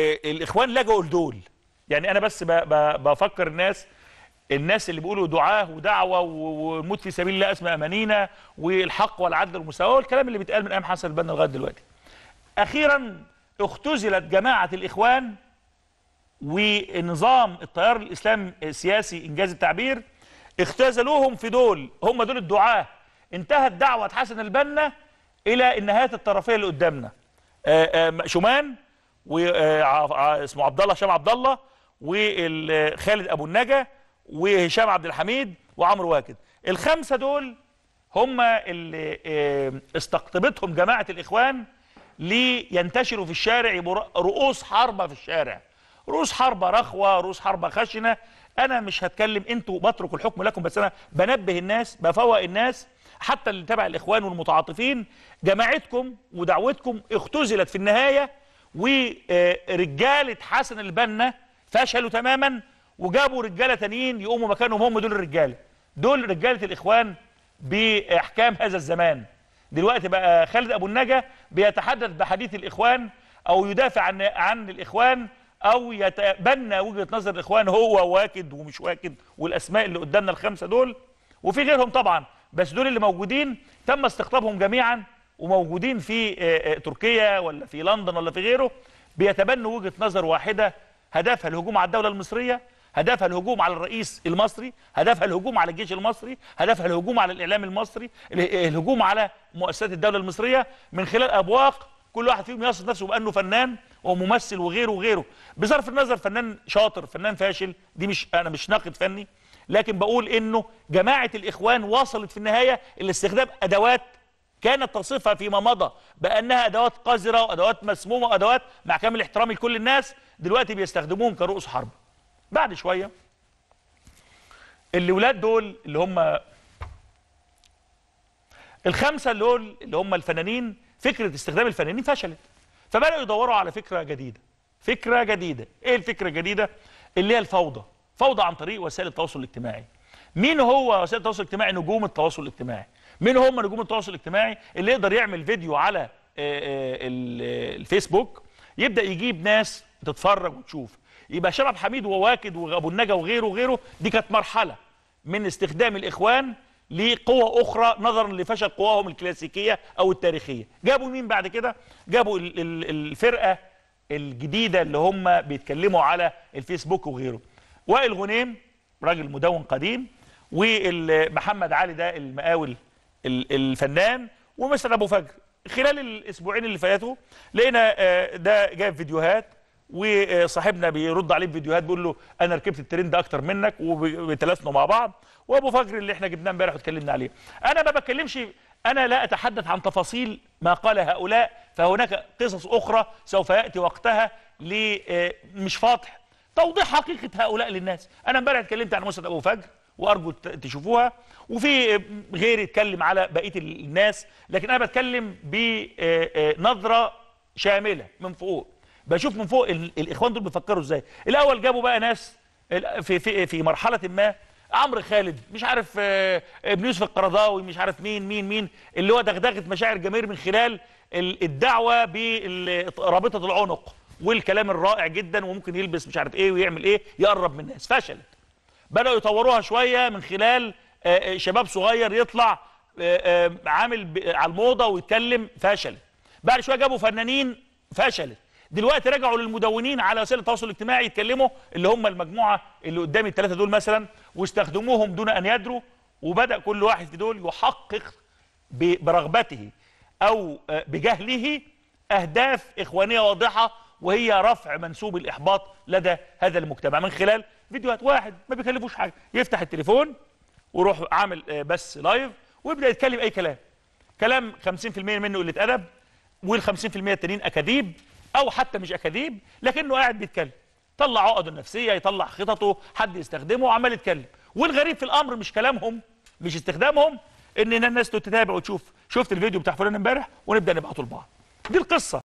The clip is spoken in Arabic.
الاخوان لجؤوا لدول يعني انا بس بفكر الناس الناس اللي بيقولوا دعاه ودعوه وموت في سبيل الله اسمى امانينا والحق والعدل والمساواه والكلام اللي بيتقال من ايام حسن البنا لغايه دلوقتي. اخيرا اختزلت جماعه الاخوان ونظام التيار الاسلامي السياسي انجاز التعبير اختزلوهم في دول هم دول الدعاه انتهت دعوه حسن البنا الى النهايات الطرفيه اللي قدامنا آه، آه، شومان و اسمه عبد الله هشام عبد الله وخالد ابو النجا وهشام عبد الحميد وعمرو واكد الخمسه دول هم اللي آه، استقطبتهم جماعه الاخوان لينتشروا في الشارع يبقوا رؤوس حربه في الشارع رؤوس حربه رخوه رؤوس حربه خشنه انا مش هتكلم انتوا بترك الحكم لكم بس انا بنبه الناس بفوق الناس حتى اللي تبع الاخوان والمتعاطفين جماعتكم ودعوتكم اختزلت في النهايه ورجاله حسن البنا فشلوا تماما وجابوا رجاله تانيين يقوموا مكانهم هم دول الرجاله دول رجاله الاخوان باحكام هذا الزمان دلوقتي بقى خالد ابو النجا بيتحدث بحديث الاخوان او يدافع عن عن الاخوان او يتبنى وجهه نظر الاخوان هو واكد ومش واكد والاسماء اللي قدامنا الخمسه دول وفي غيرهم طبعا بس دول اللي موجودين تم استقطابهم جميعا وموجودين في آه، آه، تركيا ولا في لندن ولا في غيره بيتبنوا وجهه نظر واحده هدفها الهجوم على الدوله المصريه هدفها الهجوم على الرئيس المصري هدفها الهجوم على الجيش المصري هدفها الهجوم على الإعلام المصري آه، الهجوم على مؤسسات الدولة المصرية من خلال أبواق كل واحد فيهم يصف نفسه بأنه فنان وممثل وغيره وغيره بصرف النظر فنان شاطر فنان فاشل دي مش أنا مش ناقد فني لكن بقول إنه جماعة الإخوان وصلت في النهاية لاستخدام أدوات كانت تصفها فيما مضى بأنها أدوات قذرة وأدوات مسمومة وأدوات مع كامل احترامي لكل الناس دلوقتي بيستخدموهم كرؤوس حرب بعد شوية الولاد دول اللي هم الخمسة اللي دول اللي هم الفنانين فكرة استخدام الفنانين فشلت فبدأوا يدوروا على فكرة جديدة فكرة جديدة ايه الفكرة الجديدة اللي هي الفوضى فوضى عن طريق وسائل التواصل الاجتماعي مين هو وسائل التواصل الاجتماعي نجوم التواصل الاجتماعي مين هم نجوم التواصل الاجتماعي اللي يقدر يعمل فيديو على آه، آه، الفيسبوك يبدا يجيب ناس تتفرج وتشوف يبقى شباب حميد وواكد وابو النجا وغيره وغيره دي كانت مرحله من استخدام الاخوان لقوى أخرى نظرا لفشل قواهم الكلاسيكية أو التاريخية جابوا مين بعد كده؟ جابوا الفرقة الجديدة اللي هم بيتكلموا على الفيسبوك وغيره وائل غنيم راجل مدون قديم ومحمد علي ده المقاول الفنان ومستر ابو فجر خلال الاسبوعين اللي فاتوا لقينا آه، ده جايب فيديوهات وصاحبنا بيرد عليه فيديوهات بيقول له انا ركبت الترند اكتر منك وبتلافنوا مع بعض وابو فجر اللي احنا جبناه امبارح واتكلمنا عليه انا ما بتكلمش انا لا اتحدث عن تفاصيل ما قال هؤلاء فهناك قصص اخرى سوف ياتي وقتها آه، مش فاضح توضيح حقيقه هؤلاء للناس انا امبارح اتكلمت عن مستر ابو فجر وارجو تشوفوها وفي غير اتكلم على بقيه الناس لكن انا بتكلم بنظره شامله من فوق بشوف من فوق الاخوان دول بيفكروا ازاي الاول جابوا بقى ناس في في في مرحله ما عمرو خالد مش عارف ابن يوسف القرضاوي مش عارف مين مين مين اللي هو دغدغه مشاعر جماهير من خلال الدعوه برابطه العنق والكلام الرائع جدا وممكن يلبس مش عارف ايه ويعمل ايه يقرب من الناس فشلت بدأوا يطوروها شوية من خلال آه، آه، شباب صغير يطلع آه، عامل على الموضة ويتكلم فشلت بعد شوية جابوا فنانين فشلت دلوقتي رجعوا للمدونين على وسائل التواصل الاجتماعي يتكلموا اللي هم المجموعة اللي قدام الثلاثة دول مثلا واستخدموهم دون أن يدروا وبدأ كل واحد في دول يحقق برغبته أو بجهله أهداف إخوانية واضحة وهي رفع منسوب الإحباط لدى هذا المجتمع من خلال فيديوهات واحد ما بيكلفوش حاجة يفتح التليفون ويروح عامل آه، بس لايف ويبدأ يتكلم أي كلام كلام 50% منه قلة أدب وال 50% التانيين أكاذيب أو حتى مش أكاذيب لكنه قاعد بيتكلم طلع عقده النفسية يطلع خططه حد يستخدمه وعمال يتكلم والغريب في الأمر مش كلامهم مش استخدامهم ان الناس تتابع وتشوف شفت الفيديو بتاع فلان امبارح ونبدا نبعته لبعض دي القصه